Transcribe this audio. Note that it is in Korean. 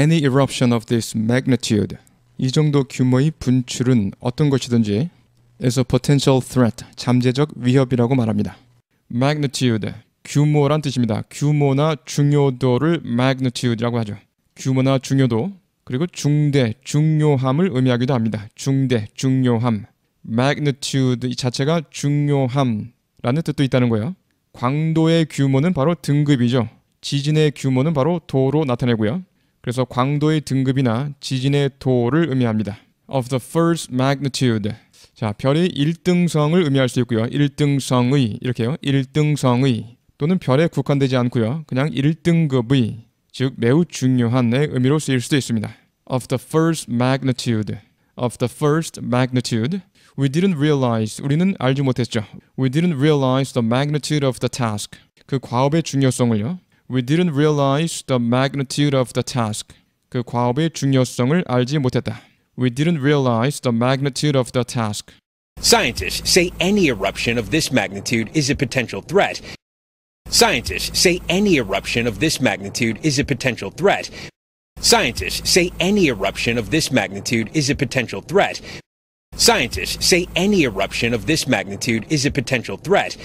Any eruption of this magnitude 이 정도 규모의 분출은 어떤 것이든지 에서 potential threat 잠재적 위협이라고 말합니다. magnitude 규모란 뜻입니다. 규모나 중요도를 magnitude라고 하죠. 규모나 중요도 그리고 중대, 중요함을 의미하기도 합니다. 중대, 중요함. magnitude 이 자체가 중요함라는 뜻도 있다는 거예요. 광도의 규모는 바로 등급이죠. 지진의 규모는 바로 도로 나타내고요. 그래서 광도의 등급이나 지진의 도를 의미합니다. of the first magnitude. 자, 별의 1등성을 의미할 수 있고요. 1등성의 이렇게요. 1등성의 또는 별에 국한되지 않고요. 그냥 1등급의 즉 매우 중요한의 의미로 쓰일 수도 있습니다. of the first magnitude. of the first magnitude. We didn't realize 우리는 알지 못했죠. We didn't realize the magnitude of the task. 그 과업의 중요성을요. We didn't realize the magnitude of the task. 그 과업의 중요성을 알지 못했다. We didn't realize the magnitude of the task. Scientists say any eruption of this magnitude is a potential threat. Scientists say any eruption of this magnitude is a potential threat. Scientists say any eruption of this magnitude is a potential threat. Scientists say any eruption of this magnitude is a potential threat.